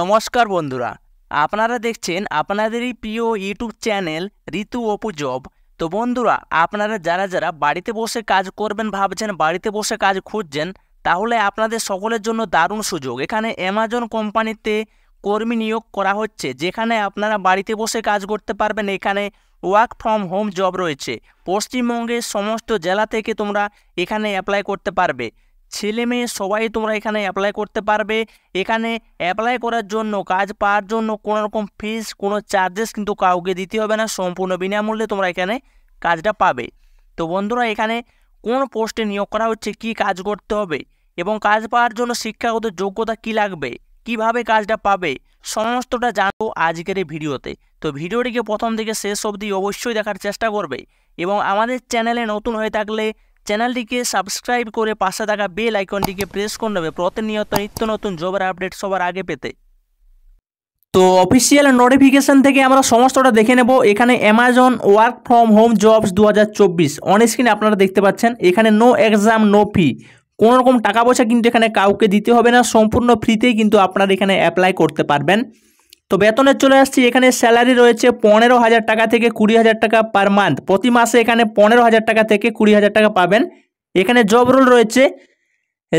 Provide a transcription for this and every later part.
নমস্কার বন্ধুরা আপনারা দেখছেন আপনাদেরই প্রিয় ইউটিউব চ্যানেল ঋতু অপু জব তো বন্ধুরা আপনারা যারা যারা বাড়িতে বসে কাজ করবেন ভাবছেন বাড়িতে বসে কাজ খুঁজছেন তাহলে আপনাদের সকলের জন্য দারুণ সুযোগ এখানে অ্যামাজন কোম্পানিতে কর্মী নিয়োগ করা হচ্ছে যেখানে আপনারা বাড়িতে বসে কাজ করতে পারবেন এখানে ওয়ার্ক ফ্রম হোম জব রয়েছে পশ্চিমবঙ্গের সমস্ত জেলা থেকে তোমরা এখানে অ্যাপ্লাই করতে পারবে ছেলে মেয়ে সবাই তোমরা এখানে অ্যাপ্লাই করতে পারবে এখানে অ্যাপ্লাই করার জন্য কাজ পাওয়ার জন্য কোনো রকম ফিস কোনো চার্জেস কিন্তু কাউকে দিতে হবে না সম্পূর্ণ বিনামূল্যে তোমরা এখানে কাজটা পাবে তো বন্ধুরা এখানে কোন পোস্টে নিয়োগ করা হচ্ছে কি কাজ করতে হবে এবং কাজ পাওয়ার জন্য শিক্ষাগত যোগ্যতা কি লাগবে কিভাবে কাজটা পাবে সমস্তটা জানবো আজকের এই ভিডিওতে তো ভিডিওটিকে প্রথম থেকে শেষ অবধি অবশ্যই দেখার চেষ্টা করবে এবং আমাদের চ্যানেলে নতুন হয়ে থাকলে চ্যানেলটিকে সাবস্ক্রাইব করে পাশে থাকা বেল আইকনটিকে প্রেস করে নেবে প্রতিনিয়ত নিত্য নতুন জবের আপডেট সবার আগে পেতে তো অফিসিয়াল নোটিফিকেশান থেকে আমরা সমস্তটা দেখে নেব এখানে Amazon work from home jobs দু হাজার চব্বিশ অন আপনারা দেখতে পাচ্ছেন এখানে নো এক্সাম নো ফি কোনো রকম টাকা পয়সা কিন্তু এখানে কাউকে দিতে হবে না সম্পূর্ণ ফ্রিতেই কিন্তু আপনারা এখানে অ্যাপ্লাই করতে পারবেন তো বেতনে চলে আসছি এখানে স্যালারি রয়েছে পনেরো হাজার টাকা থেকে কুড়ি হাজার টাকা পার মান্থ প্রতি মাসে এখানে পনেরো হাজার টাকা থেকে কুড়ি হাজার টাকা পাবেন এখানে জব রোল রয়েছে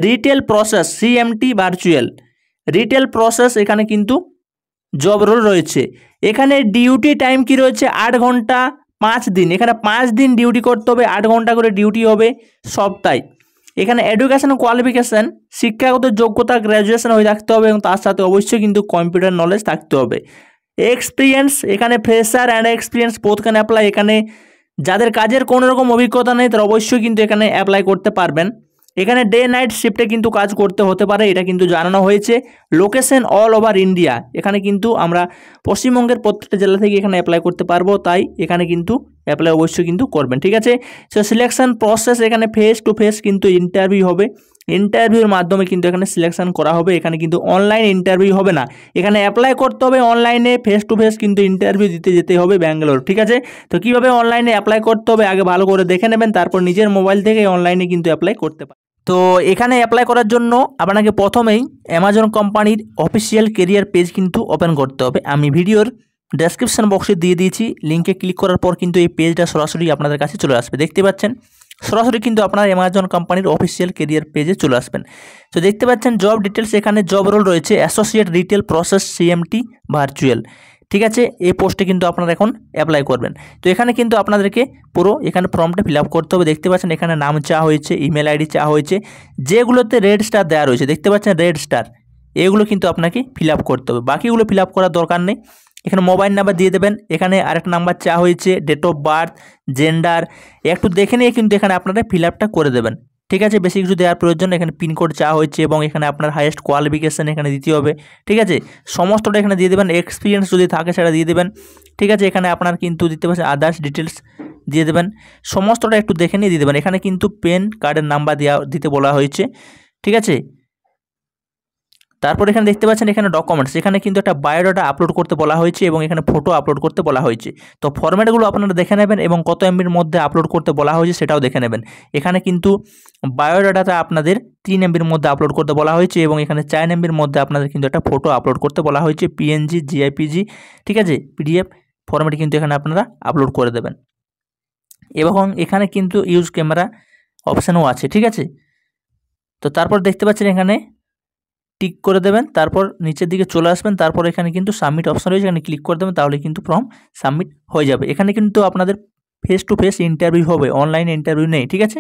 retail process CMT virtual retail process এখানে কিন্তু জব রোল রয়েছে এখানে ডিউটি টাইম কি রয়েছে আট ঘন্টা পাঁচ দিন এখানে পাঁচ দিন ডিউটি করতে হবে আট ঘন্টা করে ডিউটি হবে সপ্তাহে এখানে এডুকেশন কোয়ালিফিকেশান শিক্ষাগত যোগ্যতা গ্র্যাজুয়েশন হয়ে থাকতে হবে এবং তার সাথে অবশ্যই কিন্তু কম্পিউটার নলেজ থাকতে হবে এক্সপিরিয়েন্স এখানে fresher and experience both can apply এখানে যাদের কাজের কোনো রকম অভিজ্ঞতা নেই তারা অবশ্যই কিন্তু এখানে অ্যাপ্লাই করতে পারবেন এখানে ডে নাইট শিফটে কিন্তু কাজ করতে হতে পারে এটা কিন্তু জানানো হয়েছে লোকেশন অল ওভার ইন্ডিয়া এখানে কিন্তু আমরা পশ্চিমবঙ্গের প্রত্যেকটা জেলা থেকে এখানে অ্যাপ্লাই করতে পারবো তাই এখানে কিন্তু অ্যাপ্লাই অবশ্যই কিন্তু করবেন ঠিক আছে সো সিলেকশান প্রসেস এখানে ফেস টু ফেস কিন্তু ইন্টারভিউ হবে ইন্টারভিউর মাধ্যমে কিন্তু এখানে সিলেকশান করা হবে এখানে কিন্তু অনলাইন ইন্টারভিউ হবে না এখানে অ্যাপ্লাই করতে হবে অনলাইনে ফেস টু ফেস কিন্তু ইন্টারভিউ দিতে যেতে হবে ব্যাঙ্গালোর ঠিক আছে তো কীভাবে অনলাইনে অ্যাপ্লাই করতে হবে আগে ভালো করে দেখে নেবেন তারপর নিজের মোবাইল থেকে অনলাইনে কিন্তু অ্যাপ্লাই করতে পারেন তো এখানে অ্যাপ্লাই করার জন্য আপনাকে প্রথমেই অ্যামাজন কোম্পানির অফিসিয়াল কেরিয়ার পেজ কিন্তু ওপেন করতে হবে আমি ভিডিওর ডেসক্রিপশান বক্সে দিয়ে দিয়েছি লিঙ্কে ক্লিক করার পর কিন্তু এই পেজটা সরাসরি আপনাদের কাছে চলে আসবে দেখতে পাচ্ছেন সরাসরি কিন্তু আপনার অ্যামাজন কোম্পানির অফিসিয়াল কেরিয়ার পেজে চলে আসবেন তো দেখতে পাচ্ছেন জব ডিটেলস এখানে জব রোল রয়েছে associate retail process CMT virtual ঠিক আছে এই পোস্টে কিন্তু আপনারা এখন অ্যাপ্লাই করবেন তো এখানে কিন্তু আপনাদেরকে পুরো এখানে ফর্মটা ফিল করতে হবে দেখতে পাচ্ছেন এখানে নাম চা হয়েছে ইমেল আইডি চা হয়েছে যেগুলোতে রেড স্টার দেওয়া রয়েছে দেখতে পাচ্ছেন রেড স্টার এগুলো কিন্তু আপনাকে ফিল করতে হবে বাকিগুলো ফিল করার দরকার নেই এখানে মোবাইল নাম্বার দিয়ে দেবেন এখানে আরেকটা নাম্বার চা হয়েছে ডেট অফ বার্থ জেন্ডার একটু দেখে নিয়ে কিন্তু এখানে আপনারা ফিল করে দেবেন ঠিক আছে বেশি কিছু দেওয়ার প্রয়োজন এখানে পিনকোড চা হয়েছে এবং এখানে আপনার হাইয়েস্ট কোয়ালিফিকেশান এখানে দিতে হবে ঠিক আছে সমস্তটা এখানে দিয়ে দেবেন এক্সপিরিয়েন্স যদি থাকে সেটা দিয়ে দেবেন ঠিক আছে এখানে আপনার কিন্তু দিতে পারছেন আদার্স ডিটেলস দিয়ে দেবেন সমস্তটা একটু দেখে নিয়ে দিয়ে দেবেন এখানে কিন্তু পেন কার্ডের নাম্বার দেওয়া দিতে বলা হয়েছে ঠিক আছে তারপর এখানে দেখতে পাচ্ছেন এখানে ডকুমেন্টস এখানে কিন্তু একটা বায়োডাটা আপলোড করতে বলা হয়েছে এবং এখানে ফটো আপলোড করতে বলা হয়েছে তো ফর্ম্যাটগুলো আপনারা দেখে নেবেন এবং কত এমবির মধ্যে আপলোড করতে বলা হয়েছে সেটাও দেখে নেবেন এখানে কিন্তু বায়োডাটাটা আপনাদের তিন এমবির মধ্যে আপলোড করতে বলা হয়েছে এবং এখানে চার এমবির মধ্যে আপনাদের কিন্তু একটা ফটো আপলোড করতে বলা হয়েছে পিএনজি জিআইপিজি ঠিক আছে পিডিএফ ফরম্যাট কিন্তু এখানে আপনারা আপলোড করে দেবেন এবং এখানে কিন্তু ইউজ ক্যামেরা অপশানও আছে ঠিক আছে তো তারপর দেখতে পাচ্ছেন এখানে টিক করে দেবেন তারপর নিচের দিকে চলে আসবেন তারপর এখানে কিন্তু সাবমিট অপশন রয়েছে এখানে ক্লিক করে দেবেন তাহলে কিন্তু ফর্ম সাবমিট হয়ে যাবে এখানে কিন্তু আপনাদের ফেস টু ফেস ইন্টারভিউ হবে অনলাইন ইন্টারভিউ নেই ঠিক আছে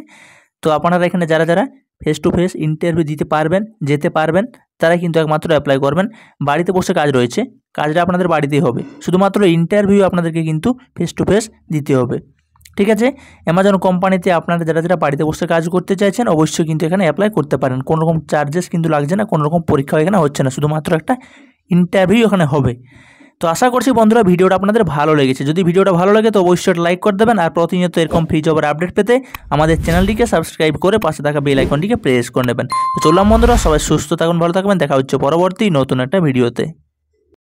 তো আপনারা এখানে যারা যারা ফেস টু ফেস ইন্টারভিউ দিতে পারবেন যেতে পারবেন তারা কিন্তু একমাত্র অ্যাপ্লাই করবেন বাড়িতে বসে কাজ রয়েছে কাজটা আপনাদের বাড়িতেই হবে শুধুমাত্র ইন্টারভিউ আপনাদেরকে কিন্তু ফেস টু ফেস দিতে হবে ঠিক আছে অ্যামাজন কোম্পানিতে আপনারা যারা যারা বাড়িতে বসে কাজ করতে চাইছেন অবশ্যই কিন্তু এখানে অ্যাপ্লাই করতে পারেন কোনো রকম চার্জেস কিন্তু লাগছে না কোনো রকম পরীক্ষা এখানে হচ্ছে না শুধুমাত্র একটা ইন্টারভিউ এখানে হবে তো আশা করছি বন্ধুরা ভিডিওটা আপনাদের ভালো লেগেছে যদি ভিডিওটা ভালো লাগে তো অবশ্যই লাইক করে দেবেন আর প্রতিনিয়ত এরকম ফ্রি জবের আপডেট পেতে আমাদের চ্যানেলটিকে সাবস্ক্রাইব করে পাশে থাকা বেল আইকনটিকে প্রেস করে নেবেন তো চললাম বন্ধুরা সবাই সুস্থ থাকুন ভালো থাকবেন দেখা হচ্ছে পরবর্তী নতুন একটা ভিডিওতে